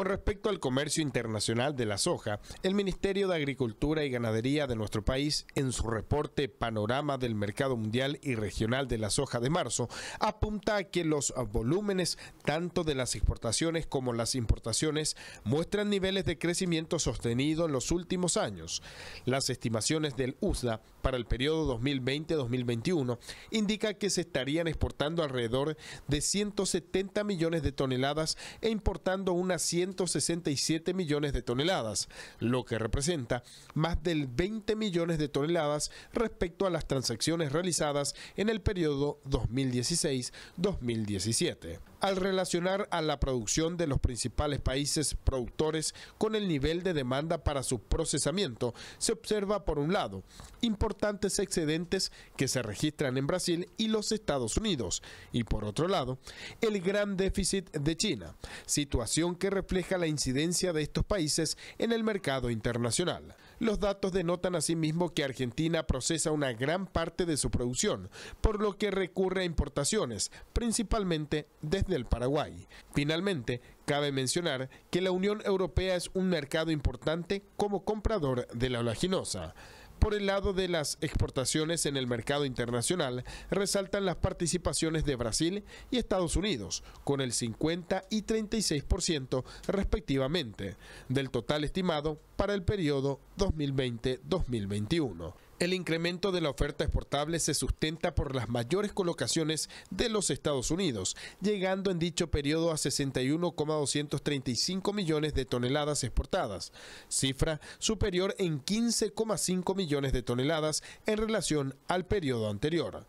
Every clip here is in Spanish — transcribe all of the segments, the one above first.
Con respecto al comercio internacional de la soja, el Ministerio de Agricultura y Ganadería de nuestro país, en su reporte Panorama del Mercado Mundial y Regional de la Soja de marzo, apunta a que los volúmenes tanto de las exportaciones como las importaciones muestran niveles de crecimiento sostenido en los últimos años. Las estimaciones del USDA para el periodo 2020-2021 indica que se estarían exportando alrededor de 170 millones de toneladas e importando unas 100 167 millones de toneladas, lo que representa más del 20 millones de toneladas respecto a las transacciones realizadas en el periodo 2016-2017 al relacionar a la producción de los principales países productores con el nivel de demanda para su procesamiento, se observa por un lado importantes excedentes que se registran en Brasil y los Estados Unidos y por otro lado el gran déficit de China, situación que refleja la incidencia de estos países en el mercado internacional. Los datos denotan asimismo que Argentina procesa una gran parte de su producción, por lo que recurre a importaciones, principalmente desde del Paraguay. Finalmente, cabe mencionar que la Unión Europea es un mercado importante como comprador de la olaginosa. Por el lado de las exportaciones en el mercado internacional, resaltan las participaciones de Brasil y Estados Unidos, con el 50 y 36% respectivamente, del total estimado para el periodo 2020-2021. El incremento de la oferta exportable se sustenta por las mayores colocaciones de los Estados Unidos, llegando en dicho periodo a 61,235 millones de toneladas exportadas, cifra superior en 15,5 millones de toneladas en relación al periodo anterior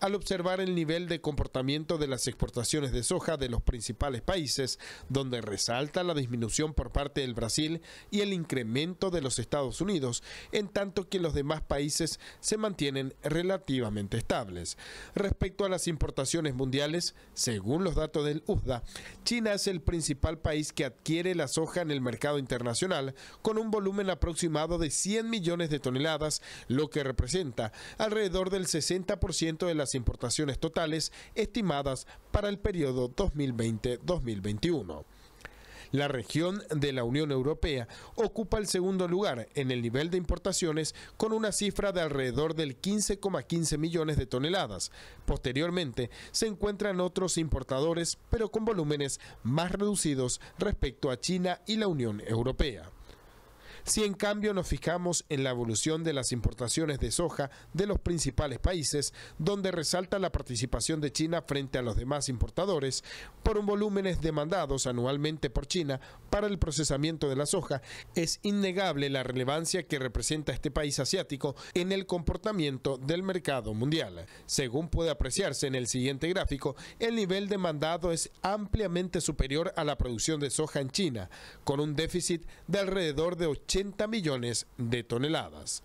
al observar el nivel de comportamiento de las exportaciones de soja de los principales países, donde resalta la disminución por parte del Brasil y el incremento de los Estados Unidos, en tanto que los demás países se mantienen relativamente estables. Respecto a las importaciones mundiales, según los datos del USDA, China es el principal país que adquiere la soja en el mercado internacional con un volumen aproximado de 100 millones de toneladas, lo que representa alrededor del 60% de la importaciones totales estimadas para el periodo 2020-2021. La región de la Unión Europea ocupa el segundo lugar en el nivel de importaciones con una cifra de alrededor del 15,15 millones de toneladas. Posteriormente se encuentran otros importadores, pero con volúmenes más reducidos respecto a China y la Unión Europea. Si en cambio nos fijamos en la evolución de las importaciones de soja de los principales países, donde resalta la participación de China frente a los demás importadores, por un volúmenes demandados anualmente por China para el procesamiento de la soja, es innegable la relevancia que representa este país asiático en el comportamiento del mercado mundial. Según puede apreciarse en el siguiente gráfico, el nivel demandado es ampliamente superior a la producción de soja en China, con un déficit de alrededor de 80 80 millones de toneladas.